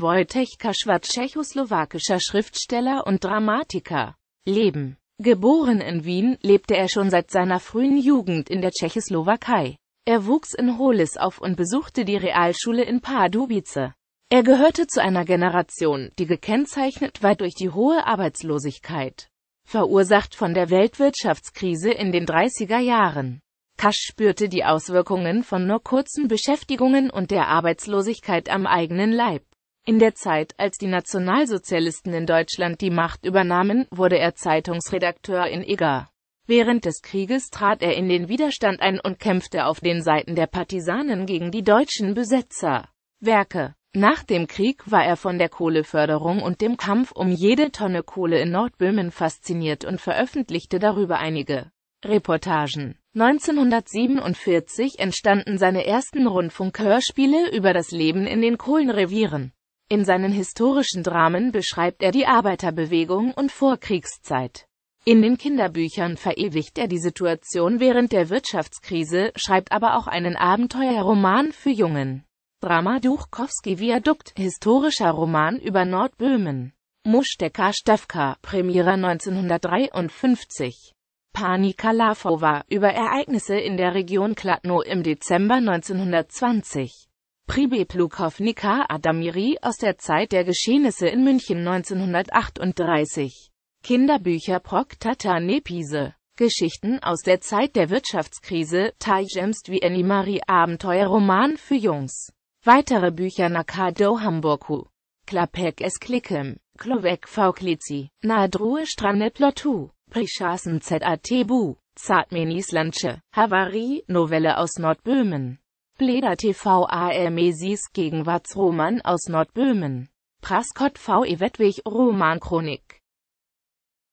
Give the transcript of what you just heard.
Wojtech Kaschwat tschechoslowakischer Schriftsteller und Dramatiker. Leben. Geboren in Wien, lebte er schon seit seiner frühen Jugend in der Tschechoslowakei. Er wuchs in Holis auf und besuchte die Realschule in Pardubice. Er gehörte zu einer Generation, die gekennzeichnet war durch die hohe Arbeitslosigkeit, verursacht von der Weltwirtschaftskrise in den 30er Jahren. Kasch spürte die Auswirkungen von nur kurzen Beschäftigungen und der Arbeitslosigkeit am eigenen Leib. In der Zeit, als die Nationalsozialisten in Deutschland die Macht übernahmen, wurde er Zeitungsredakteur in Eger. Während des Krieges trat er in den Widerstand ein und kämpfte auf den Seiten der Partisanen gegen die deutschen Besetzer. Werke Nach dem Krieg war er von der Kohleförderung und dem Kampf um jede Tonne Kohle in Nordböhmen fasziniert und veröffentlichte darüber einige Reportagen. 1947 entstanden seine ersten Rundfunkhörspiele über das Leben in den Kohlenrevieren. In seinen historischen Dramen beschreibt er die Arbeiterbewegung und Vorkriegszeit. In den Kinderbüchern verewigt er die Situation während der Wirtschaftskrise, schreibt aber auch einen Abenteuerroman für Jungen. Drama Duchkowski Viadukt, historischer Roman über Nordböhmen. Muszteka Stawka, Premiere 1953. Pani Kalafova, über Ereignisse in der Region Kladno im Dezember 1920 pribe Plukov Nika Adamiri aus der Zeit der Geschehnisse in München 1938. Kinderbücher Prok Tata Nepise. Geschichten aus der Zeit der Wirtschaftskrise, Taijemst wie Enimari Abenteuerroman für Jungs. Weitere Bücher Nakado Hamburgu. Klapek es Klickem. Klovek Fauklici. Nadruhe Strane Plotu. Prischasen Zat Bu. Zartmenis Lanche. Havari, Novelle aus Nordböhmen. Bleda TV ARMESIS Gegenwartsroman aus Nordböhmen. Praskott V. E. Roman Chronik